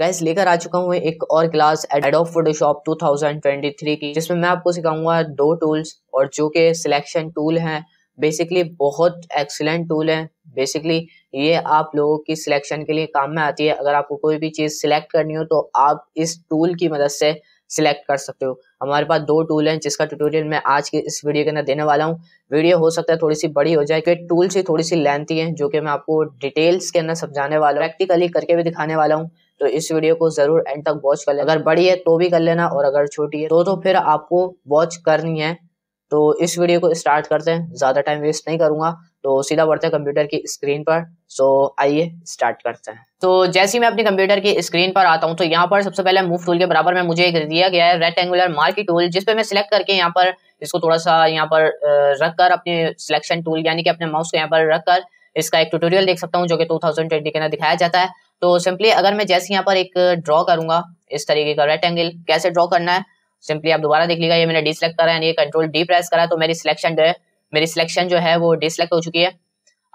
gas लेकर आ चुका हूँ एक और क्लास ऑफ फोटोशॉप 2023 की जिसमें मैं आपको सिखाऊंगा दो टूल्स और जो के सिलेक्शन टूल हैं बेसिकली बहुत एक्सीलेंट टूल है बेसिकली ये आप लोगों की सिलेक्शन के लिए काम में आती है अगर आपको कोई भी चीज़ सिलेक्ट करनी हो तो आप इस टूल की मदद से सिलेक्ट कर सकते हो हमारे पास दो टूल हैं जिसका ट्यूटोरियल मैं आज के इस वीडियो के अंदर देने वाला हूँ वीडियो हो सकता है थोड़ी सी बड़ी हो जाए क्योंकि टूल से थोड़ी सी लेंथी है जो कि मैं आपको डिटेल्स के अंदर समझाने वाला हूँ प्रैक्टिकली करके भी दिखाने वाला हूँ तो इस वीडियो को जरूर एंड तक वॉच कर लेना अगर बड़ी है तो भी कर लेना और अगर छोटी है तो तो फिर आपको वॉच करनी है तो इस वीडियो को स्टार्ट करते हैं ज़्यादा टाइम वेस्ट नहीं करूंगा तो सीधा बढ़ते हैं कंप्यूटर की स्क्रीन पर सो आइए स्टार्ट करते हैं तो जैसे ही मैं अपने कंप्यूटर की स्क्रीन पर आता हूँ तो यहाँ पर सबसे पहले मूव टूल के बराबर में मुझे दिया गया है रेक्टेंगुलर मार्की टूल जिसपे मैं सिलेक्ट करके यहाँ पर इसको थोड़ा सा यहाँ पर रख कर अपने सिलेक्शन टूल यानी कि अपने माउस को यहाँ पर रखकर इसका एक ट्यूटोरियल देख सकता हूँ जो कि 2020 के अंदर दिखाया जाता है तो सिंपली अगर मैं जैसे यहाँ पर एक ड्रॉ करूंगा इस तरीके का राइट एंगल कैसे ड्रॉ करना है सिंपली आप दोबारा देख लीजिएगा ये मैंने डिसलेक्ट करा है कंट्रोल डी प्रेस करा तो मेरी सिलेक्शन जो है मेरी सिलेक्शन जो है वो डिसलेक्ट हो चुकी है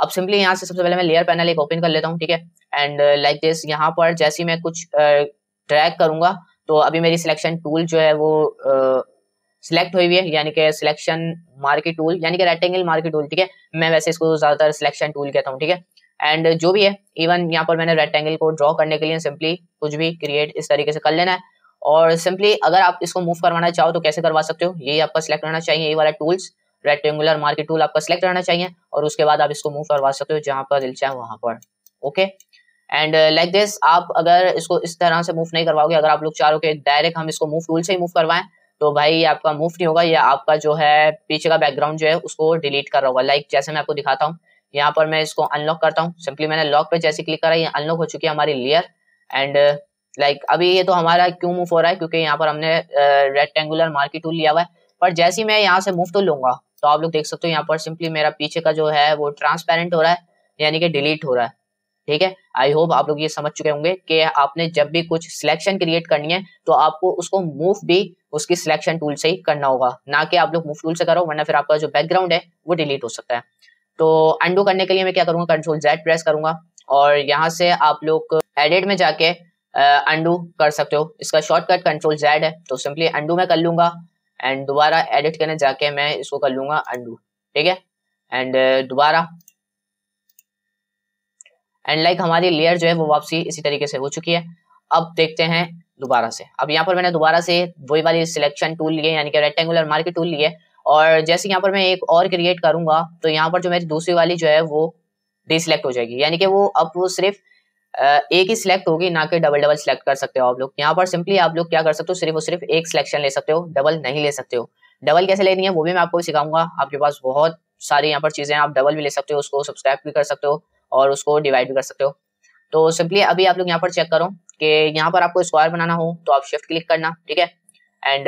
अब सिंपली यहाँ से सबसे पहले मैं लेयर पैनल एक ओपन कर लेता हूँ ठीक है एंड लाइक दिस यहाँ पर जैसे मैं कुछ ड्रैग uh, करूंगा तो अभी मेरी सिलेक्शन टूल जो है वो सिलेक्ट uh, हुई हुई है यानी कि सिलेक्शन मार्केट टूल यानी कि रेक्टेंगल मार्केट टूल ठीक है मैं वैसे इसको ज्यादातर सिलेक्शन टूल कहता हूँ ठीक है एंड जो भी है इवन यहाँ पर मैंने रेक्टेंगल को ड्रॉ करने के लिए सिंपली कुछ भी क्रिएट इस तरीके से कर लेना है और सिंपली अगर आप इसको मूव करवाना चाहो तो कैसे करवा सकते हो ये आपका सिलेक्ट रहना चाहिए ये वाला टूल्स रेक्टेंगुलर मार्केट टूल आपका सिलेक्ट रहना चाहिए और उसके बाद आप इसको मूव करवा सकते हो जहां पर दिल चाहे वहां पर ओके एंड लाइक दिस आप अगर इसको इस तरह से मूव नहीं करवाओगे अगर आप लोग चाहो कि डायरेक्ट हम इसको मूव टूल से ही मूव करवाएं तो भाई आपका मूव नहीं होगा या आपका जो है पीछे का बैकग्राउंड जो है उसको डिलीट कर रहा होगा लाइक like, जैसे मैं आपको दिखाता हूँ यहाँ पर मैं इसको अनलॉक करता हूँ सिंपली मैंने लॉक पे जैसे क्लिक करा ये अनलॉक हो चुकी है हमारी लेयर एंड लाइक like, अभी ये तो हमारा क्यों मूव हो रहा है क्योंकि यहाँ पर हमने रेक्टेंगुलर मार्केट टूल लिया हुआ है पर जैसे ही मैं यहाँ से मूव तो लूंगा तो आप लोग देख सकते हो यहाँ पर सिंपली मेरा पीछे का जो है वो ट्रांसपेरेंट हो रहा है यानी कि डिलीट हो रहा है ठीक है आई होप आप लोग ये समझ चुके होंगे कि आपने जब भी कुछ सिलेक्शन क्रिएट करनी है तो आपको उसको मूव भी उसकी सिलेक्शन टूल से ही करना होगा ना कि आप लोग मूव टूल से करो वरना फिर आपका जो बैकग्राउंड है वो डिलीट हो सकता है तो अंडू करने के लिए मैं क्या करूंगा कंट्रोल जेड प्रेस करूंगा और यहाँ से आप लोग एडिट में जाके अंडू कर सकते हो इसका शॉर्टकट कंट्रोल जेड है तो सिंपली अंडू में कर लूंगा एंड दोबारा एडिट करने जाके मैं इसको कर लूंगा अंडू ठीक है एंड दोबारा एंड लाइक हमारी लेयर जो है वो वापसी इसी तरीके से हो चुकी है अब देखते हैं दोबारा से अब यहाँ पर मैंने दोबारा से वही वाली सिलेक्शन टूल लिए यानी कि रेक्टेंगुलर मार्केट टूल लिए और जैसे यहाँ पर मैं एक और क्रिएट करूंगा तो यहाँ पर जो मेरी दूसरी वाली जो है वो डिसलेक्ट हो जाएगी यानी कि वो अब वो सिर्फ एक ही सिलेक्ट होगी ना कि डबल डबल सिलेक्ट कर सकते हो आप लोग यहाँ पर सिंपली आप लोग क्या कर सकते हो सिर्फ और सिर्फ एक सिलेक्शन ले सकते हो डबल नहीं ले सकते हो डबल कैसे लेनी है वो भी मैं आपको सिखाऊंगा आपके पास बहुत सारी यहाँ पर चीजें आप डबल भी ले सकते हो उसको सब्सक्राइब भी कर सकते हो और उसको डिवाइड भी कर सकते हो तो सिंपली अभी आप लोग यहाँ पर चेक करो कि यहाँ पर आपको स्क्वायर बनाना हो तो आप शिफ्ट क्लिक करना ठीक है एंड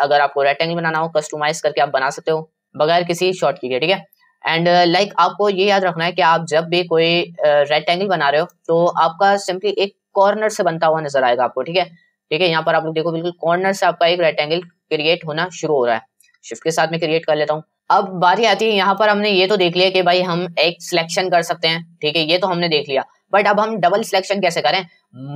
अगर आपको रेक्टेंगल बनाना हो कस्टमाइज करके आप बना सकते हो बगैर किसी शॉर्ट की ठीक है एंड लाइक uh, like, आपको ये याद रखना है कि आप जब भी कोई रेक्टेंगल uh, बना रहे हो तो आपका सिंपली एक कॉर्नर से बनता हुआ नजर आएगा आपको ठीक है ठीक है यहाँ पर आप लोग देखो बिल्कुल कॉर्नर से आपका एक रेक्टेंगल क्रिएट होना शुरू हो रहा है शिफ्ट के साथ में क्रिएट कर लेता हूँ अब बात ही आती है यहाँ पर हमने ये तो देख लिया कि भाई हम एक सिलेक्शन कर सकते हैं ठीक है ये तो हमने देख लिया बट अब हम डबल सिलेक्शन कैसे करें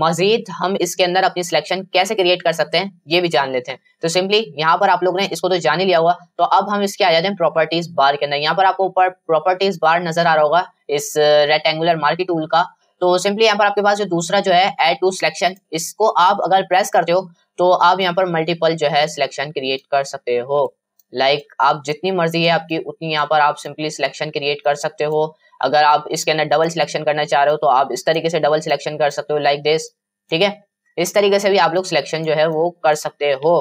मजीद हम इसके अंदर अपनी सिलेक्शन कैसे क्रिएट कर सकते हैं ये भी जान लेते हैं तो सिंपली यहाँ पर आप लोगों ने इसको तो जान ही लिया हुआ तो अब हम इसके आ जाते हैं प्रॉपर्टीज बार के अंदर यहाँ पर आपको ऊपर प्रॉपर्टीज बार नजर आ रहा होगा इस रेक्टेंगुलर मार्केट टूल का तो सिंपली यहाँ पर आपके पास जो दूसरा जो है एड टू सिलेक्शन इसको आप अगर प्रेस करते हो तो आप यहाँ पर मल्टीपल जो है सिलेक्शन क्रिएट कर सकते हो लाइक like, आप जितनी मर्जी है आपकी उतनी यहाँ पर आप सिंपली सिलेक्शन क्रिएट कर सकते हो अगर आप इसके अंदर डबल सिलेक्शन करना चाह रहे हो तो आप इस तरीके से डबल सिलेक्शन कर सकते हो लाइक दिस ठीक है इस तरीके से भी आप लोग सिलेक्शन जो है वो कर सकते हो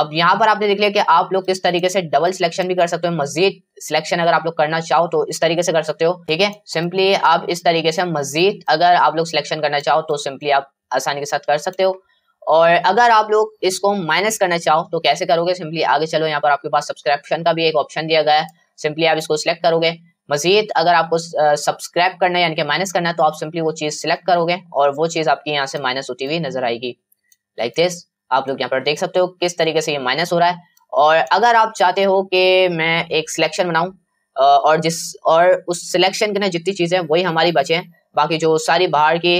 अब यहाँ पर आपने देख लिया कि आप लोग किस तरीके से डबल सिलेक्शन भी कर सकते हो मजीद सिलेक्शन अगर आप लोग करना चाहो तो इस तरीके से कर सकते हो ठीक है सिंपली आप इस तरीके से मजीद अगर आप लोग सिलेक्शन करना चाहो तो सिंपली आप आसानी के साथ कर सकते हो और अगर आप लोग इसको माइनस करना चाहो तो कैसे करोगे सिंपली आगे चलो यहाँ पर आपके पास सब्सक्रिप्शन का भी एक ऑप्शन दिया गया है सिंपली आप इसको सिलेक्ट करोगे मजीद अगर आपको सब्सक्राइब करना है यानी कि माइनस करना है तो आप सिंपली वो चीज़ सिलेक्ट करोगे और वो चीज़ आपकी यहाँ से माइनस होती हुई नजर आएगी लाइक like दिस आप लोग यहाँ पर देख सकते हो किस तरीके से ये माइनस हो रहा है और अगर आप चाहते हो कि मैं एक सिलेक्शन बनाऊँ और जिस और उस सिलेक्शन के ना जितनी चीज़ें वही हमारी बचे हैं बाकी जो सारी बाहर की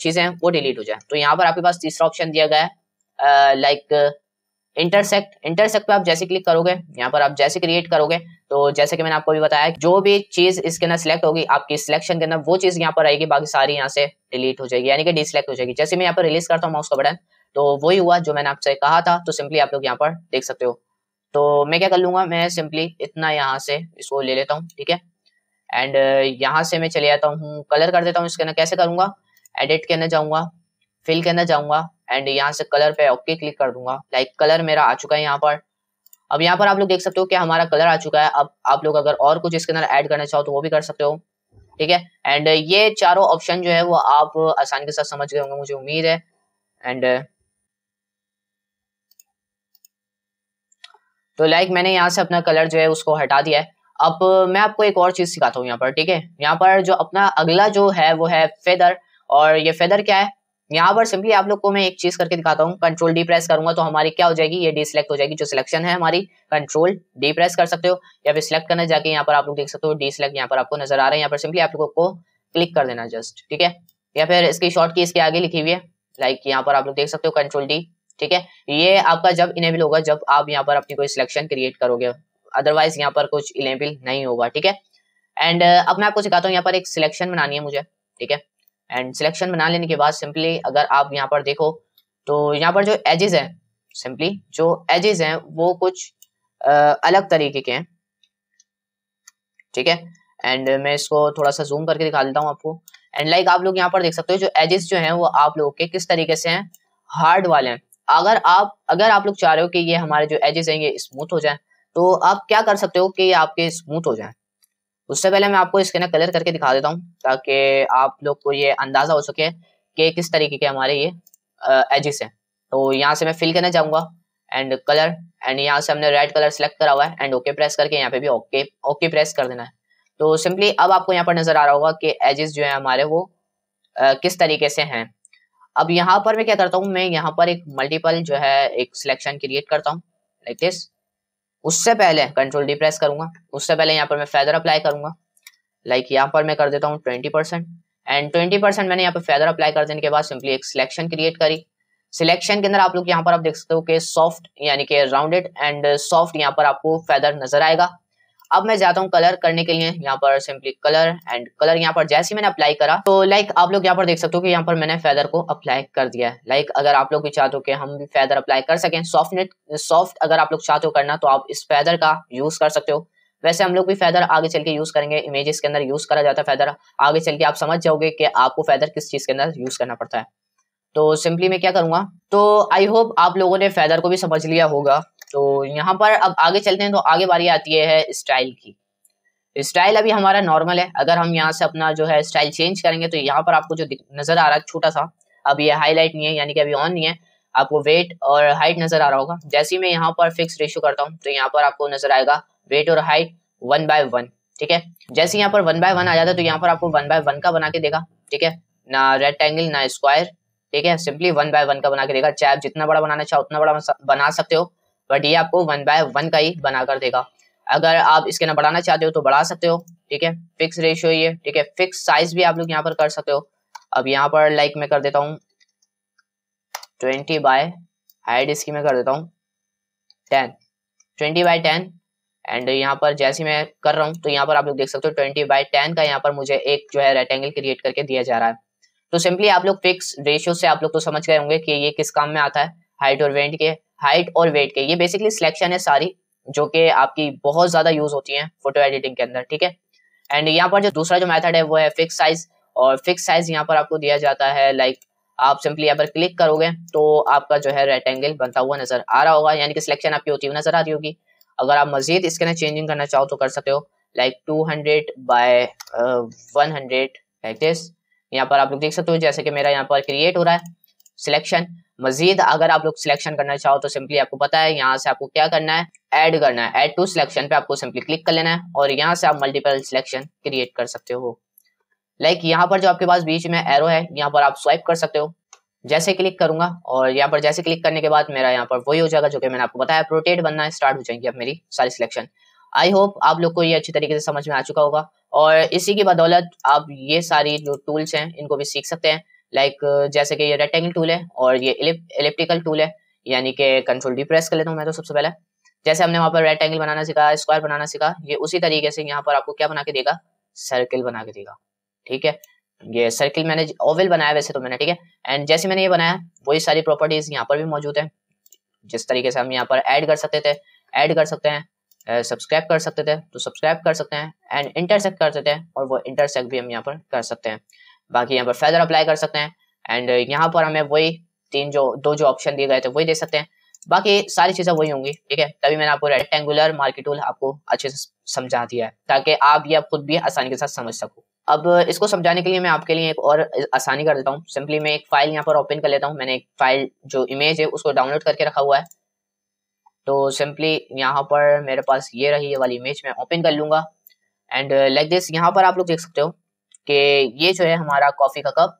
चीज़ें हैं वो डिलीट हो जाए तो यहाँ पर आपके पास तीसरा ऑप्शन दिया गया है लाइक इंटरसेक्ट इंटरसेक्ट पे आप जैसे क्लिक करोगे यहाँ पर आप जैसे क्रिएट करोगे तो जैसे कि मैंने आपको भी बताया जो भी चीज इसके अंदर सिलेक्ट होगी आपकी सिलेक्शन के अंदर वो चीज यहाँ पर आएगी बाकी सारी यहाँ से डिलीट हो जाएगी यानी कि डिसलेक्ट हो जाएगी जैसे मैं यहाँ पर रिलीज करता हूँ माउस का बटन तो वही हुआ जो मैंने आपसे कहा था तो सिंपली आप लोग यहाँ पर देख सकते हो तो मैं क्या कर लूंगा मैं सिंपली इतना यहाँ से इसको ले लेता हूँ ठीक है एंड uh, यहाँ से मैं चले जाता हूँ कलर कर देता हूँ इसके अंदर कैसे करूंगा एडिट के अंदर जाऊंगा फिल के अंदर जाऊंगा एंड यहाँ से कलर पे ओके क्लिक कर दूंगा लाइक like, कलर मेरा आ चुका है यहाँ पर अब यहाँ पर आप लोग देख सकते हो कि हमारा कलर आ चुका है अब आप लोग अगर और कुछ इसके अंदर ऐड करना चाहो तो वो भी कर सकते हो ठीक है एंड uh, ये चारों ऑप्शन जो है वो आप आसानी के साथ समझ गए होंगे मुझे उम्मीद है एंड uh, तो लाइक मैंने यहाँ से अपना कलर जो है उसको हटा दिया है अब मैं आपको एक और चीज सिखाता हूँ यहाँ पर ठीक है यहाँ पर जो अपना अगला जो है वो है फेदर और ये फेदर क्या है यहाँ पर सिंपली आप लोग को मैं एक चीज करके दिखाता हूँ कंट्रोल डी प्रेस करूंगा तो हमारी क्या हो जाएगी ये डी सिलेक्ट हो जाएगी जो सिलेक्शन है हमारी कंट्रोल डी प्रेस कर सकते हो या फिर सिलेक्ट करने जाके यहाँ पर आप लोग देख सकते हो डी सिलेक्ट यहाँ पर आपको नजर आ रहा है यहाँ पर सिंपली आप लोगों को क्लिक कर देना जस्ट ठीक है या फिर इसकी शॉर्ट की इसके आगे लिखी हुई है लाइक यहाँ पर आप लोग देख सकते हो कंट्रोल डी ठीक है ये आपका जब इनेबल होगा जब आप यहाँ पर अपनी कोई सिलेक्शन क्रिएट करोगे अदरवाइज यहाँ पर कुछ इलेबिल नहीं होगा ठीक है एंड uh, अब मैं आपको सिखाता हूँ यहाँ पर एक सिलेक्शन बनानी है मुझे ठीक है एंड सिलेक्शन बना लेने के बाद सिंपली अगर आप यहाँ पर देखो तो यहाँ पर जो एजेस हैं सिंपली जो एजेस हैं वो कुछ आ, uh, अलग तरीके के हैं ठीक है एंड मैं इसको थोड़ा सा जूम करके दिखा देता हूँ आपको एंड लाइक like आप लोग यहाँ पर देख सकते हो जो एजेस जो हैं वो आप लोग के किस तरीके से हैं हार्ड वाले हैं अगर आप अगर आप लोग चाह रहे हो कि ये हमारे जो एजेस हैं ये स्मूथ हो जाए तो आप क्या कर सकते हो कि आपके स्मूथ हो जाए उससे पहले मैं आपको इसके ना कलर करके दिखा देता हूँ ताकि आप लोग को ये अंदाजा हो सके कि किस तरीके के हमारे ये एजिस हैं तो यहाँ से मैं फिल करना चाहूंगा एंड कलर एंड यहाँ से हमने रेड कलर सेलेक्ट करा हुआ है एंड ओके प्रेस करके यहाँ पे भी ओके ओके प्रेस कर देना है तो सिंपली अब आपको यहाँ पर नजर आ रहा होगा कि एजिस जो है हमारे वो आ, किस तरीके से हैं अब यहाँ पर मैं क्या करता हूँ मैं यहाँ पर एक मल्टीपल जो है एक सिलेक्शन क्रिएट करता हूँ लाइक दिस उससे पहले कंट्रोल डी प्रेस करूंगा उससे पहले यहाँ पर मैं फेदर अप्लाई करूंगा लाइक like यहाँ पर मैं कर देता हूँ twenty percent and twenty percent मैंने यहाँ पर फेदर अप्लाई कर देने के बाद सिंपली एक सिलेक्शन क्रिएट करी सिलेक्शन के अंदर आप लोग यहाँ पर आप देख सकते हो कि सॉफ्ट यानी कि राउंडेड एंड सॉफ्ट यहाँ पर आपको फेदर नजर आएगा अब मैं जाता हूँ कलर करने के लिए यहाँ पर सिंपली कलर एंड कलर यहाँ पर जैसे मैंने अप्लाई करा तो लाइक आप लोग यहाँ पर देख सकते हो कि यहाँ पर मैंने फेदर को अप्लाई कर दिया है लाइक अगर आप लोग भी चाहते हो कि हम भी फेदर अप्लाई कर सकें सॉफ्ट सॉफ्ट अगर आप लोग चाहते हो करना तो आप इस फेदर का यूज कर सकते हो वैसे हम लोग भी फेदर आगे चल के यूज करेंगे इमेजेस के अंदर यूज करा जाता है फेदर आगे चल के आप समझ जाओगे कि आपको फेदर किस चीज के अंदर यूज करना पड़ता है तो सिंपली मैं क्या करूंगा तो आई होप आप लोगों ने फेदर को भी समझ लिया होगा तो यहाँ पर अब आगे चलते हैं तो आगे बारी आती है स्टाइल की स्टाइल अभी हमारा नॉर्मल है अगर हम यहाँ से अपना जो है स्टाइल चेंज करेंगे तो यहाँ पर आपको जो नजर आ रहा है छोटा सा अब ये हाईलाइट नहीं है यानी कि अभी ऑन नहीं है आपको वेट और हाइट नजर आ रहा होगा जैसे मैं यहाँ पर फिक्स रेशियो करता हूँ तो यहाँ पर आपको नजर आएगा वेट और हाइट वन बाय वन ठीक है जैसे यहाँ पर वन बाय वन आ जाता है तो यहाँ पर आपको वन बाय वन का बना के देगा ठीक है ना रेक्टेंगल ना स्क्वायर ठीक है सिंपली वन बाय वन का बना के देगा चाहे आप जितना बड़ा बनाना चाहो उतना बड़ा बना सकते हो बट ये आपको वन बाय वन का ही बनाकर देगा अगर आप इसके ना बढ़ाना चाहते हो तो बढ़ा सकते हो ठीक है फिक्स रेशियो ये ठीक है फिक्स साइज भी आप लोग यहाँ पर कर सकते हो अब यहाँ पर लाइक मैं कर देता हूँ ट्वेंटी बाय हाइट इसकी मैं कर देता हूँ ten twenty by ten and यहाँ पर जैसे मैं कर रहा हूँ तो यहाँ पर आप लोग देख सकते हो ट्वेंटी बाय टेन का यहाँ पर मुझे एक जो है रेक्टेंगल क्रिएट करके दिया जा रहा है तो सिंपली आप लोग फिक्स रेशियो से आप लोग तो समझ गए होंगे कि ये किस काम में आता है हाइट और वेंट के हाइट और वेट के ये बेसिकली सिलेक्शन है सारी जो कि आपकी बहुत ज्यादा यूज होती है फोटो एडिटिंग के अंदर ठीक है एंड यहाँ पर जो दूसरा जो मेथड है वो है फिक्स साइज और फिक्स साइज यहाँ पर आपको दिया जाता है लाइक आप सिंपली यहाँ पर क्लिक करोगे तो आपका जो है रेक्टेंगल बनता हुआ नजर आ रहा होगा यानी कि सिलेक्शन आपकी होती हुई नजर आ रही होगी अगर आप मजीद इसके अंदर चेंजिंग करना चाहो तो कर सकते हो like two hundred by one hundred like this यहाँ पर आप लोग देख सकते हो जैसे कि मेरा यहाँ पर क्रिएट हो रहा है सिलेक्शन मजीद अगर आप लोग सिलेक्शन करना चाहो तो सिंपली आपको पता है यहाँ से आपको क्या करना है ऐड करना है ऐड टू सिलेक्शन पे आपको सिंपली क्लिक कर लेना है और यहाँ से आप मल्टीपल सिलेक्शन क्रिएट कर सकते हो लाइक like यहाँ पर जो आपके पास बीच में एरो है यहाँ पर आप स्वाइप कर सकते हो जैसे क्लिक करूंगा और यहाँ पर जैसे क्लिक करने के बाद मेरा यहाँ पर वही हो जाएगा जो कि मैंने आपको बताया प्रोटेट बनना स्टार्ट हो जाएंगी अब मेरी सारी सिलेक्शन आई होप आप लोग को ये अच्छी तरीके से समझ में आ चुका होगा और इसी की बदौलत आप ये सारी जो टूल्स हैं इनको भी सीख सकते हैं लाइक uh, जैसे कि ये रेक्टेंगल टूल है और ये इलेप्टिकल टूल है यानी कि कंट्रोल डी प्रेस कर लेता हूँ मैं तो सबसे पहले जैसे हमने वहाँ पर रेक्टेंगल बनाना सीखा स्क्वायर बनाना सीखा ये उसी तरीके से यहाँ पर आपको क्या बना के देगा सर्किल बना के देगा ठीक है ये सर्किल मैंने ओवल बनाया वैसे तो मैंने ठीक है एंड जैसे मैंने ये बनाया वही सारी प्रॉपर्टीज यहाँ पर भी मौजूद है जिस तरीके से हम यहाँ पर ऐड कर सकते थे ऐड कर सकते हैं सब्सक्राइब कर सकते थे तो सब्सक्राइब कर सकते हैं एंड इंटरसेक्ट कर सकते हैं और वो इंटरसेक्ट भी हम यहाँ पर कर सकते हैं बाकी यहाँ पर फर्दर अप्लाई कर सकते हैं एंड uh, यहाँ पर हमें वही तीन जो दो जो ऑप्शन दिए गए थे वही दे सकते हैं बाकी सारी चीजें वही होंगी ठीक है तभी मैंने आपको रेक्टेंगुलर मार्केट टूल आपको अच्छे से समझा दिया है ताकि आप ये खुद भी आसानी के साथ समझ सको अब uh, इसको समझाने के लिए मैं आपके लिए एक और uh, आसानी कर देता हूँ सिंपली मैं एक फाइल यहाँ पर ओपन कर लेता हूँ मैंने एक फाइल जो इमेज है उसको डाउनलोड करके रखा हुआ है तो सिंपली यहाँ पर मेरे पास ये रही ये वाली इमेज मैं ओपन कर लूंगा एंड लाइक दिस यहाँ पर आप लोग देख सकते हो कि ये जो है हमारा कॉफ़ी का कप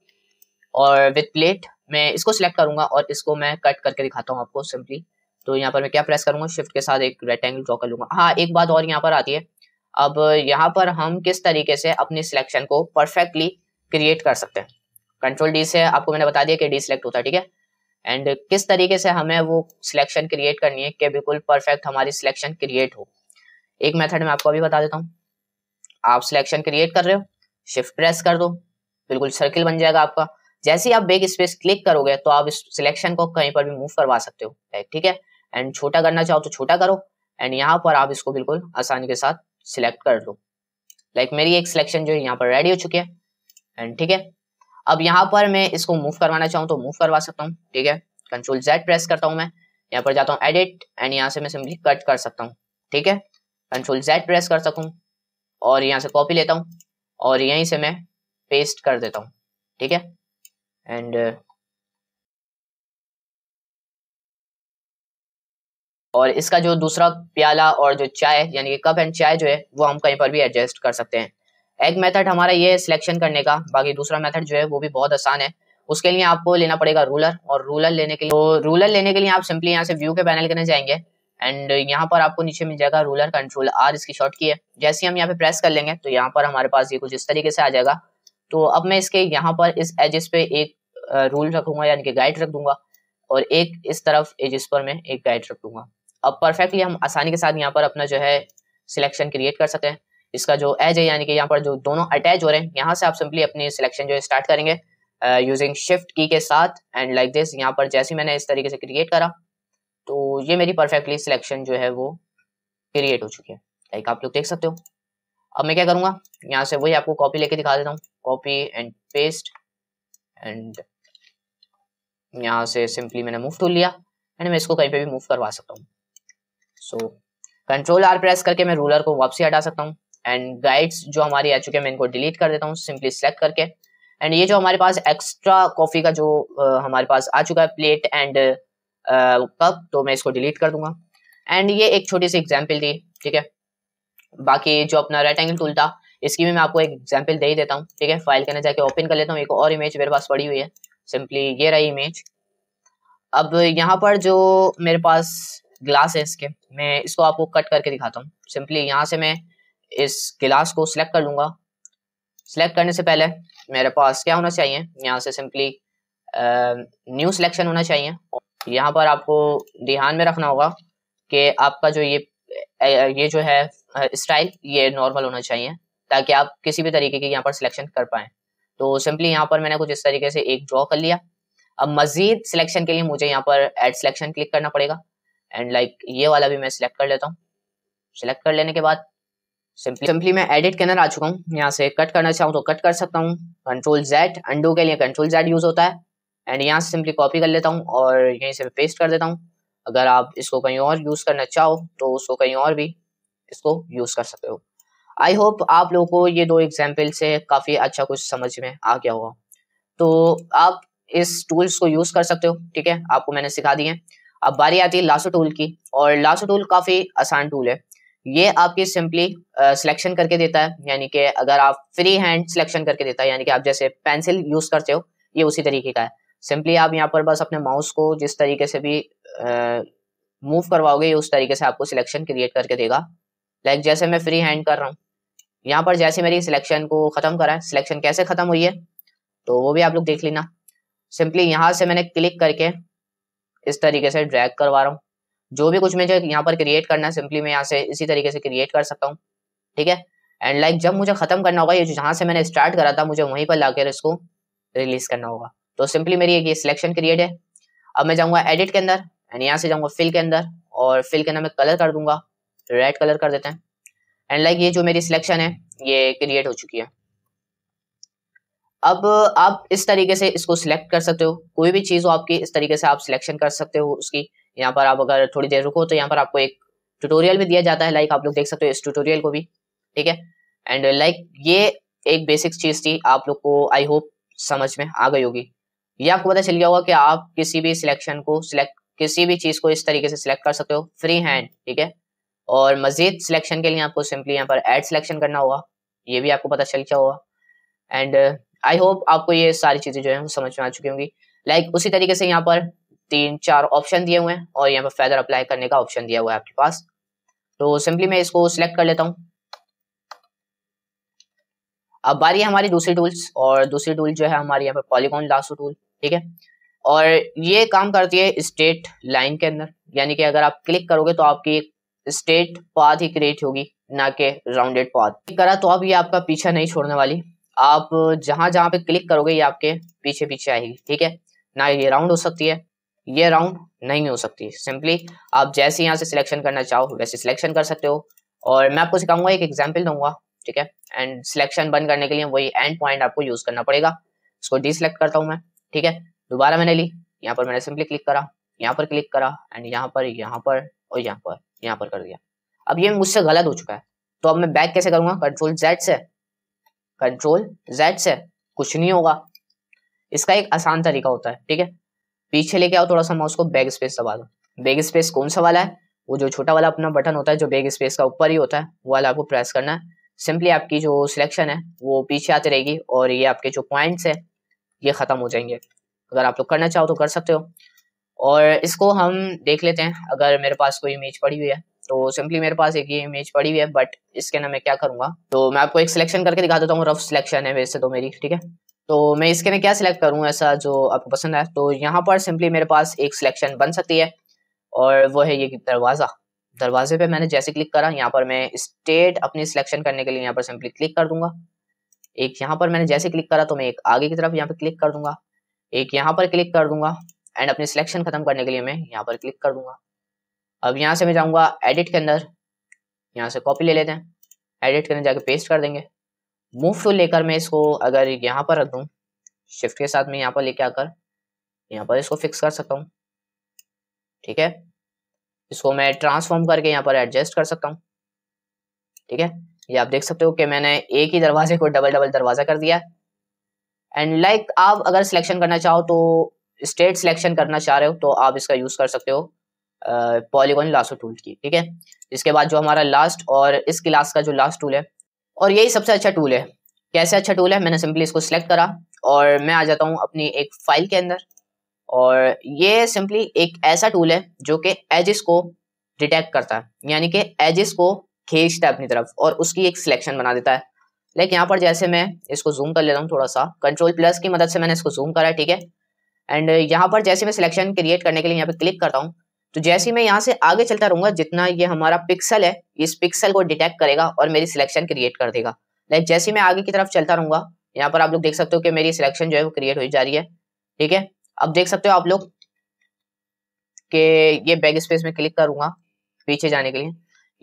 और विथ प्लेट मैं इसको सिलेक्ट करूंगा और इसको मैं कट करके दिखाता हूँ आपको सिंपली तो यहाँ पर मैं क्या प्रेस करूंगा शिफ्ट के साथ एक रेक्टेंगल ड्रॉ कर लूंगा हाँ एक बात और यहाँ पर आती है अब यहाँ पर हम किस तरीके से अपने सिलेक्शन को परफेक्टली क्रिएट कर सकते हैं कंट्रोल डी से आपको मैंने बता दिया कि डी सिलेक्ट होता है ठीक है एंड किस तरीके से हमें वो सिलेक्शन क्रिएट करनी है कि बिल्कुल परफेक्ट हमारी सिलेक्शन क्रिएट हो एक मेथड मैं आपको अभी बता देता हूँ आप सिलेक्शन क्रिएट कर रहे हो शिफ्ट प्रेस कर दो बिल्कुल सर्किल बन जाएगा आपका जैसे ही आप बेग स्पेस क्लिक करोगे तो आप इस सिलेक्शन को कहीं पर भी मूव करवा सकते हो ठीक है एंड छोटा करना चाहो तो छोटा करो एंड यहाँ पर आप इसको बिल्कुल आसानी के साथ सिलेक्ट कर दो लाइक like मेरी एक सिलेक्शन जो है यहाँ पर रेडी हो चुकी है एंड ठीक है अब यहाँ पर मैं इसको मूव करवाना चाहूँ तो मूव करवा सकता हूँ ठीक है कंट्रोल जेड प्रेस करता हूँ मैं यहाँ पर जाता हूँ एडिट एंड यहाँ से मैं सिंपली कट कर सकता हूँ ठीक है कंट्रोल जेड प्रेस कर सकूँ और यहाँ से कॉपी लेता हूँ और यहीं से मैं पेस्ट कर देता हूँ ठीक है एंड और इसका जो दूसरा प्याला और जो चाय यानी कि कप एंड चाय जो है वो हम कहीं पर भी एडजस्ट कर सकते हैं एक मेथड हमारा ये है सिलेक्शन करने का बाकी दूसरा मेथड जो है वो भी बहुत आसान है उसके लिए आपको लेना पड़ेगा रूलर और रूलर लेने के लिए तो रूलर लेने के लिए आप सिंपली यहाँ से व्यू के पैनल करने जाएंगे एंड यहाँ पर आपको नीचे मिल जाएगा रूलर कंट्रोल आर इसकी शॉर्ट की है जैसे हम यहाँ पे प्रेस कर लेंगे तो यहाँ पर हमारे पास ये कुछ इस तरीके से आ जाएगा तो अब मैं इसके यहाँ पर इस एजेस पे एक रूल रखूंगा यानी कि गाइड रख दूंगा और एक इस तरफ एजेस पर मैं एक गाइड रख दूंगा अब परफेक्टली हम आसानी के साथ यहाँ पर अपना जो है सिलेक्शन क्रिएट कर सकें इसका जो एज है यानी कि यहाँ पर जो दोनों अटैच हो रहे हैं यहाँ से आप सिंपली अपनी सिलेक्शन जो है स्टार्ट करेंगे यूजिंग शिफ्ट की के साथ एंड लाइक दिस यहाँ पर जैसे मैंने इस तरीके से क्रिएट करा तो ये मेरी परफेक्टली सिलेक्शन जो है वो क्रिएट हो चुकी है लाइक आप लोग देख सकते हो अब मैं क्या करूँगा यहाँ से वही आपको कॉपी लेके दिखा देता हूँ कॉपी एंड पेस्ट एंड यहाँ से सिंपली मैंने मूव टूल तो लिया एंड मैं इसको कहीं पे भी मूव करवा सकता हूँ सो कंट्रोल आर प्रेस करके मैं रूलर को वापसी हटा सकता हूँ एंड गाइड्स जो हमारी आ चुके हैं मैं इनको डिलीट कर देता हूँ सिंपली सेलेक्ट करके एंड ये जो हमारे पास एक्स्ट्रा कॉफी का जो हमारे पास आ चुका है प्लेट एंड कप तो मैं इसको डिलीट कर दूंगा एंड ये एक छोटी सी एग्जाम्पल थी ठीक है बाकी जो अपना राइट एंगल टूल था इसकी भी मैं आपको एक एग्जाम्पल दे ही देता हूँ ठीक है फाइल के अंदर जाके ओपन कर लेता हूँ एक और इमेज मेरे पास पड़ी हुई है सिंपली ये रही इमेज अब यहाँ पर जो मेरे पास ग्लास है इसके मैं इसको आपको कट करके दिखाता हूँ सिंपली यहाँ से मैं इस गिलास को सिलेक्ट कर लूँगा सिलेक्ट करने से पहले मेरे पास क्या होना चाहिए यहाँ से सिंपली न्यू सिलेक्शन होना चाहिए यहाँ पर आपको ध्यान में रखना होगा कि आपका जो ये ये जो है स्टाइल ये नॉर्मल होना चाहिए ताकि आप किसी भी तरीके की यहाँ पर सिलेक्शन कर पाए तो सिंपली यहाँ पर मैंने कुछ इस तरीके से एक ड्रॉ कर लिया अब मजीद सिलेक्शन के लिए मुझे यहाँ पर एड सिलेक्शन क्लिक करना पड़ेगा एंड लाइक like, ये वाला भी मैं सिलेक्ट कर लेता हूँ सिलेक्ट कर लेने के बाद सिंपली सिंपली मैं एडिट के अंदर आ चुका हूँ यहाँ से कट करना चाहूँ तो कट कर सकता हूँ कंट्रोल जेड अंडो के लिए कंट्रोल जेड यूज होता है एंड यहाँ से सिंपली कॉपी कर लेता हूँ और यहीं से पेस्ट कर देता हूँ अगर आप इसको कहीं और यूज़ करना चाहो तो उसको कहीं और भी इसको यूज़ कर सकते हो आई होप आप लोगों को ये दो एग्जाम्पल से काफ़ी अच्छा कुछ समझ में आ गया होगा तो आप इस टूल्स को यूज़ कर सकते हो ठीक है आपको मैंने सिखा दिए अब बारी आती है लासो टूल की और लासो टूल काफ़ी आसान टूल है ये आपकी सिंपली सिलेक्शन करके देता है यानी कि अगर आप फ्री हैंड सिलेक्शन करके देता है यानी कि आप जैसे पेंसिल यूज़ करते हो ये उसी तरीके का है सिंपली आप यहाँ पर बस अपने माउस को जिस तरीके से भी मूव करवाओगे उस तरीके से आपको सिलेक्शन क्रिएट करके देगा लाइक like जैसे मैं फ्री हैंड कर रहा हूँ यहाँ पर जैसे मेरी सिलेक्शन को ख़त्म करा है सिलेक्शन कैसे ख़त्म हुई है तो वो भी आप लोग देख लेना सिंपली यहाँ से मैंने क्लिक करके इस तरीके से ड्रैग करवा रहा हूँ जो भी कुछ मुझे यहाँ पर क्रिएट करना है सिंपली मैं यहाँ से इसी तरीके से क्रिएट कर सकता हूँ ठीक है एंड लाइक like जब मुझे ख़त्म करना होगा ये जहाँ से मैंने स्टार्ट करा था मुझे वहीं पर ला इसको रिलीज़ करना होगा तो सिंपली मेरी एक ये सिलेक्शन क्रिएट है अब मैं जाऊंगा एडिट के अंदर एंड यहाँ से जाऊंगा फिल के अंदर और फिल के अंदर मैं कलर कर दूंगा रेड कलर कर देते हैं एंड लाइक like ये जो मेरी सिलेक्शन है ये क्रिएट हो चुकी है अब आप इस तरीके से इसको सिलेक्ट कर सकते हो कोई भी चीज़ हो आपकी इस तरीके से आप सिलेक्शन कर सकते हो उसकी यहाँ पर आप अगर थोड़ी देर रुको तो यहाँ पर आपको एक ट्यूटोरियल भी दिया जाता है लाइक आप लोग देख सकते हो इस ट्यूटोरियल को भी ठीक है एंड लाइक ये एक बेसिक चीज़ थी आप लोग को आई होप समझ में आ गई होगी ये आपको पता चल गया होगा कि आप किसी भी सिलेक्शन को सिलेक्ट किसी भी चीज को इस तरीके से सिलेक्ट कर सकते हो फ्री हैंड ठीक है और मजीद सिलेक्शन के लिए आपको सिंपली यहाँ पर एड सिलेक्शन करना होगा ये भी आपको पता चल गया होगा एंड आई होप आपको ये सारी चीजें जो है समझ में आ चुकी होंगी लाइक like, उसी तरीके से यहाँ पर तीन चार ऑप्शन दिए हुए हैं और यहाँ पर फैदर अप्लाई करने का ऑप्शन दिया हुआ है आपके पास तो सिंपली मैं इसको सिलेक्ट कर लेता हूँ अब बारी है हमारी दूसरी टूल्स और दूसरी टूल जो है हमारी यहाँ पर पॉलीकॉन लासो टूल ठीक है और ये काम करती है स्टेट लाइन के अंदर यानी कि अगर आप क्लिक करोगे तो आपकी स्टेट पाथ ही क्रिएट होगी ना कि राउंडेड पाथ करा तो आप ये आपका पीछा नहीं छोड़ने वाली आप जहां जहां पे क्लिक करोगे ये आपके पीछे पीछे आएगी ठीक है ना ये राउंड हो सकती है ये राउंड नहीं हो सकती सिंपली आप जैसे यहाँ से सिलेक्शन करना चाहो वैसे सिलेक्शन कर सकते हो और मैं आपको सिखाऊंगा एक एग्जाम्पल दूंगा ठीक है एंड सिलेक्शन बंद करने के लिए वही एंड पॉइंट आपको यूज करना पड़ेगा इसको डिसलेक्ट करता हूँ मैं ठीक है दोबारा मैंने ली यहाँ पर मैंने सिंपली क्लिक करा यहाँ पर क्लिक करा एंड यहाँ पर यहाँ पर और यहाँ पर यहाँ पर कर दिया अब ये मुझसे गलत हो चुका है तो अब मैं बैक कैसे करूंगा कंट्रोल जेड से कंट्रोल जेड से कुछ नहीं होगा इसका एक आसान तरीका होता है ठीक है पीछे लेके आओ थोड़ा सा मैं उसको बैग स्पेस दबा दो बैग स्पेस कौन सा वाला है वो जो छोटा वाला अपना बटन होता है जो बैग स्पेस का ऊपर ही होता है वो वाला आपको प्रेस करना है सिंपली आपकी जो सिलेक्शन है वो पीछे आती रहेगी और ये आपके जो पॉइंट्स हैं ये ख़त्म हो जाएंगे अगर आप लोग करना चाहो तो कर सकते हो और इसको हम देख लेते हैं अगर मेरे पास कोई इमेज पड़ी हुई है तो सिंपली मेरे पास एक ये इमेज पड़ी हुई है बट इसके ना मैं क्या करूँगा तो मैं आपको एक सिलेक्शन करके दिखा देता हूँ रफ सिलेक्शन है वैसे तो मेरी ठीक है तो मैं इसके ना क्या सिलेक्ट करूँ ऐसा जो आपको पसंद है तो यहाँ पर सिंपली मेरे पास एक सिलेक्शन बन सकती है और वो है ये दरवाज़ा दरवाजे पे मैंने जैसे क्लिक करा यहाँ पर मैं स्टेट अपनी सिलेक्शन करने के लिए यहाँ पर सिंपली क्लिक कर दूंगा एक यहाँ पर मैंने जैसे क्लिक करा तो मैं एक आगे की तरफ यहाँ पर क्लिक कर दूंगा एक यहाँ पर क्लिक कर दूंगा एंड अपनी सिलेक्शन खत्म करने के लिए मैं यहाँ पर क्लिक कर दूंगा अब यहाँ से मैं जाऊँगा एडिट के अंदर यहाँ से कॉपी ले लेते हैं एडिट करने जाके पेस्ट कर देंगे मूव टू लेकर मैं इसको अगर यहाँ पर रख दूँ शिफ्ट के साथ मैं यहाँ पर लेके आकर यहाँ पर इसको फिक्स कर सकता हूँ ठीक है इसको मैं ट्रांसफॉर्म करके यहाँ पर एडजस्ट कर सकता हूँ ठीक है ये आप देख सकते हो कि मैंने एक ही दरवाजे को डबल डबल दरवाजा कर दिया एंड लाइक like, आप अगर सिलेक्शन करना चाहो तो स्टेट सिलेक्शन करना चाह रहे हो तो आप इसका यूज कर सकते हो पॉलीगोन लासो टूल की ठीक है इसके बाद जो हमारा लास्ट और इस क्लास का जो लास्ट टूल है और यही सबसे अच्छा टूल है कैसे अच्छा टूल है मैंने सिंपली इसको सिलेक्ट करा और मैं आ जाता हूँ अपनी एक फाइल के अंदर और ये सिंपली एक ऐसा टूल है जो कि एजिस को डिटेक्ट करता है यानी कि एजिस को खींचता है अपनी तरफ और उसकी एक सिलेक्शन बना देता है लाइक यहाँ पर जैसे मैं इसको जूम कर लेता हूँ थोड़ा सा कंट्रोल प्लस की मदद से मैंने इसको जूम करा ठीक है एंड यहाँ पर जैसे मैं सिलेक्शन क्रिएट करने के लिए यहाँ पर क्लिक करता हूँ तो जैसे ही मैं यहाँ से आगे चलता रहूंगा जितना ये हमारा पिक्सल है इस पिक्सल को डिटेक्ट करेगा और मेरी सिलेक्शन क्रिएट कर देगा लाइक जैसे मैं आगे की तरफ चलता रहूंगा यहाँ पर आप लोग देख सकते हो कि मेरी सिलेक्शन जो है वो क्रिएट हो जा रही है ठीक है अब देख सकते हो आप लोग कि ये बैग स्पेस में क्लिक करूंगा पीछे जाने के लिए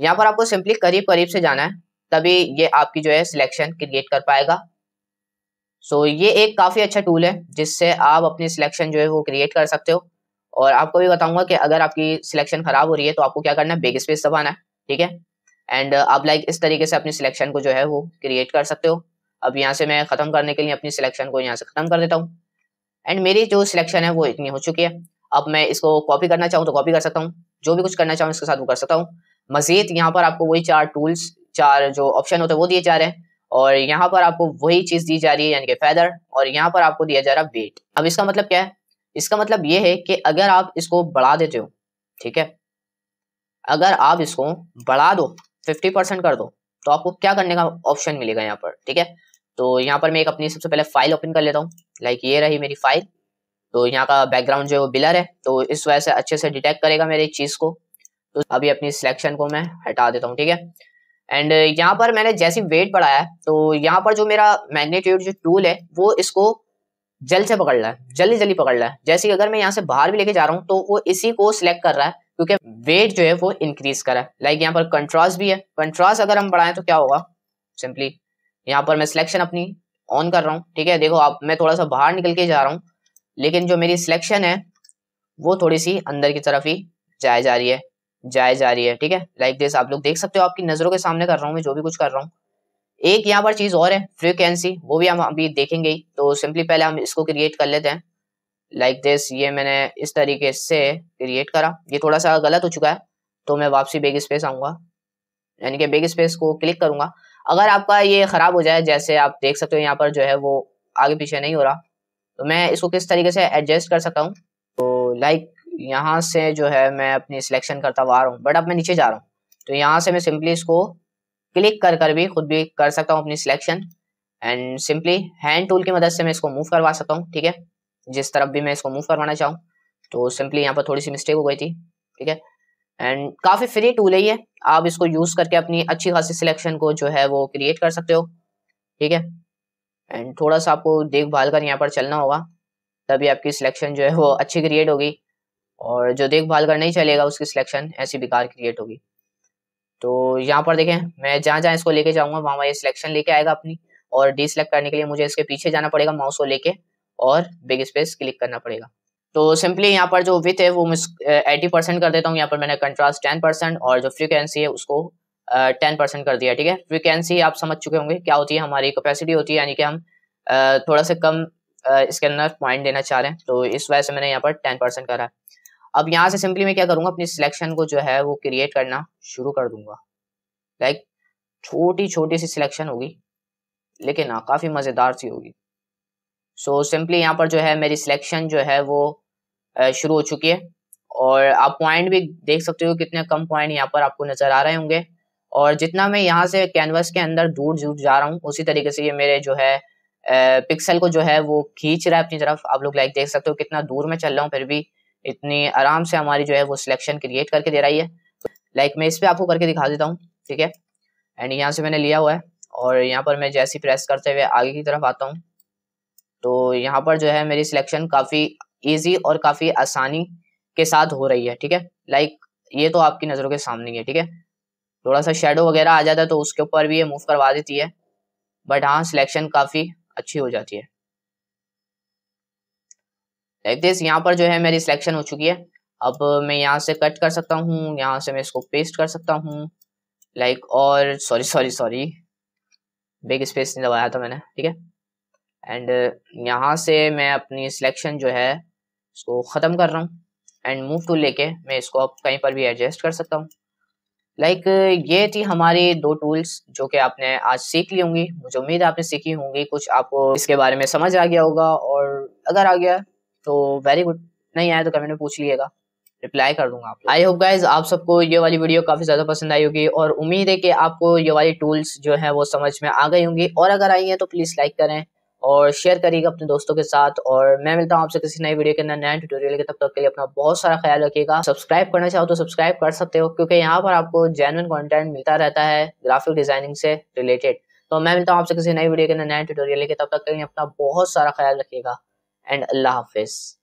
यहाँ पर आपको सिंपली करीब करीब से जाना है तभी ये आपकी जो है सिलेक्शन क्रिएट कर पाएगा सो so, ये एक काफी अच्छा टूल है जिससे आप अपनी सिलेक्शन जो है वो क्रिएट कर सकते हो और आपको भी बताऊंगा कि अगर आपकी सिलेक्शन खराब हो रही है तो आपको क्या करना है बेग स्पेस दबाना है ठीक है एंड uh, आप लाइक इस तरीके से अपनी सिलेक्शन को जो है वो क्रिएट कर सकते हो अब यहाँ से मैं खत्म करने के लिए अपनी सिलेक्शन को यहाँ से खत्म कर देता हूँ एंड मेरी जो सिलेक्शन है वो इतनी हो चुकी है अब मैं इसको कॉपी करना चाहूँ तो कॉपी कर सकता हूँ जो भी कुछ करना चाहूँ इसके साथ वो कर सकता हूँ मजीद यहाँ पर आपको वही चार टूल्स चार जो ऑप्शन होते हैं वो दिए जा रहे हैं और यहाँ पर आपको वही चीज दी जा रही है यानी कि फैदर और यहाँ पर आपको दिया जा रहा है वेट अब इसका मतलब क्या है इसका मतलब ये है कि अगर आप इसको बढ़ा देते हो ठीक है अगर आप इसको बढ़ा दो फिफ्टी परसेंट कर दो तो आपको क्या करने का ऑप्शन मिलेगा यहाँ पर ठीक है तो यहाँ पर मैं एक अपनी सबसे पहले फाइल ओपन कर लेता हूँ लाइक ये रही मेरी फाइल तो यहाँ का बैकग्राउंड जो है वो बिलर है तो इस वजह से अच्छे से डिटेक्ट करेगा मेरे चीज़ को तो अभी अपनी सिलेक्शन को मैं हटा देता हूँ ठीक है एंड यहाँ पर मैंने जैसी वेट बढ़ाया तो यहाँ पर जो मेरा मैग्नेट्यूड जो टूल है वो इसको जल्द से पकड़ रहा है जल्दी जल्दी पकड़ रहा है जैसे अगर मैं यहाँ से बाहर भी लेके जा रहा हूँ तो वो इसी को सिलेक्ट कर रहा है क्योंकि वेट जो है वो इंक्रीज करा है लाइक यहाँ पर कंट्रास्ट भी है कंट्रास्ट अगर हम बढ़ाएं तो क्या होगा सिंपली यहाँ पर मैं सिलेक्शन अपनी ऑन कर रहा हूँ ठीक है देखो आप मैं थोड़ा सा बाहर निकल के जा रहा हूँ लेकिन जो मेरी सिलेक्शन है वो थोड़ी सी अंदर की तरफ ही जाए जा रही है जाए जा रही है ठीक है लाइक दिस आप लोग देख सकते हो आपकी नजरों के सामने कर रहा हूँ मैं जो भी कुछ कर रहा हूँ एक यहाँ पर चीज और है फ्रिक्वेंसी वो भी हम अभी देखेंगे ही तो सिंपली पहले हम इसको क्रिएट कर लेते हैं लाइक like दिस ये मैंने इस तरीके से क्रिएट करा ये थोड़ा सा गलत हो चुका है तो मैं वापसी बेग स्पेस आऊंगा यानी कि बेग स्पेस को क्लिक करूंगा अगर आपका ये खराब हो जाए जैसे आप देख सकते हो यहाँ पर जो है वो आगे पीछे नहीं हो रहा तो मैं इसको किस तरीके से एडजस्ट कर सकता हूँ तो लाइक यहाँ से जो है मैं अपनी सिलेक्शन करता हुआ आ रहा हूँ बट अब मैं नीचे जा रहा हूँ तो यहाँ से मैं सिंपली इसको क्लिक कर कर भी खुद भी कर सकता हूँ अपनी selection and simply hand tool की मदद से मैं इसको मूव करवा सकता हूँ ठीक है जिस तरफ भी मैं इसको मूव करवाना चाहूँ तो सिंपली यहाँ पर थोड़ी सी मिस्टेक हो गई थी ठीक है एंड काफ़ी फ्री टूल है ये आप इसको यूज़ करके अपनी अच्छी खासी सिलेक्शन को जो है वो क्रिएट कर सकते हो ठीक है एंड थोड़ा सा आपको देखभाल कर यहाँ पर चलना होगा तभी आपकी सिलेक्शन जो है वो अच्छी क्रिएट होगी और जो देखभाल कर नहीं चलेगा उसकी सिलेक्शन ऐसी बेकार क्रिएट होगी तो यहाँ पर देखें मैं जहाँ जहाँ इसको लेके जाऊँगा वहाँ वहाँ ये सिलेक्शन लेके आएगा अपनी और डिसलेक्ट करने के लिए मुझे इसके पीछे जाना पड़ेगा माउस को लेके और बिग स्पेस क्लिक करना पड़ेगा तो सिंपली यहाँ पर जो विथ है वो एटी परसेंट कर देता हूँ यहाँ पर मैंने कंट्रास्ट टेन परसेंट और जो फ्रीक्वेंसी है उसको टेन uh, परसेंट कर दिया ठीक है फ्रीक्वेंसी आप समझ चुके होंगे क्या होती है हमारी कैपेसिटी होती है यानी कि हम uh, थोड़ा सा कम uh, इसके अंदर पॉइंट देना चाह रहे हैं तो इस वजह से मैंने यहाँ पर टेन परसेंट करा है अब यहाँ से सिंपली मैं क्या करूँगा अपनी सिलेक्शन को जो है वो क्रिएट करना शुरू कर दूंगा लाइक like, छोटी छोटी सी सिलेक्शन होगी लेकिन हाँ काफ़ी मज़ेदार सी होगी सो सिंपली यहाँ पर जो है मेरी सिलेक्शन जो है वो शुरू हो चुकी है और आप पॉइंट भी देख सकते हो कितने कम पॉइंट यहाँ पर आपको नजर आ रहे होंगे और जितना मैं यहाँ से कैनवस के अंदर दूर दूर जा रहा हूँ उसी तरीके से ये मेरे जो है पिक्सल को जो है वो खींच रहा है अपनी तरफ आप लोग लाइक देख सकते हो कितना दूर में चल रहा हूँ फिर भी इतनी आराम से हमारी जो है वो सिलेक्शन क्रिएट करके दे रही है लाइक मैं इस पर आपको करके दिखा देता हूँ ठीक है एंड यहाँ से मैंने लिया हुआ है और यहाँ पर मैं जैसी प्रेस करते हुए आगे की तरफ आता हूँ तो यहाँ पर जो है मेरी सिलेक्शन काफ़ी ईजी और काफ़ी आसानी के साथ हो रही है ठीक है लाइक ये तो आपकी नज़रों के सामने है ठीक है थोड़ा सा शेडो वगैरह आ जाता है तो उसके ऊपर भी ये मूव करवा देती है बट हाँ सिलेक्शन काफ़ी अच्छी हो जाती है लाइक दिस यहाँ पर जो है मेरी सिलेक्शन हो चुकी है अब मैं यहाँ से कट कर सकता हूँ यहाँ से मैं इसको पेस्ट कर सकता हूँ लाइक और sorry sorry sorry backspace नहीं दबाया था मैंने ठीक है एंड uh, यहाँ से मैं अपनी सिलेक्शन जो है उसको ख़त्म कर रहा हूँ एंड मूव टू लेके मैं इसको आप कहीं पर भी एडजस्ट कर सकता हूँ लाइक like, uh, ये थी हमारी दो टूल्स जो कि आपने आज सीख ली होंगी मुझे उम्मीद आपने सीखी होंगी कुछ आपको इसके बारे में समझ आ गया होगा और अगर आ गया तो वेरी गुड नहीं आया तो कमेंट में पूछ लीजिएगा रिप्लाई कर दूंगा आप आई होप गाइज आप सबको ये वाली वीडियो काफी ज्यादा पसंद आई होगी और उम्मीद है कि आपको ये वाली टूल्स जो है वो समझ में आ गई होंगी और अगर आई है तो प्लीज लाइक करें और शेयर करिएगा अपने दोस्तों के साथ और मैं मिलता हूँ आपसे किसी नई वीडियो के अंदर नए ट्यूटोरियल के तब तक के लिए अपना बहुत सारा ख्याल रखिएगा सब्सक्राइब करना चाहो तो सब्सक्राइब कर सकते हो क्योंकि यहाँ पर आपको जेनुअन कॉन्टेंट मिलता रहता है ग्राफिक डिजाइनिंग से रिलेटेड तो मैं मिलता हूँ आपसे किसी नई वीडियो के अंदर नए ट्यूटोरियल के तब तक के लिए अपना बहुत सारा ख्याल रखिएगा एंड अल्लाह हाफिज़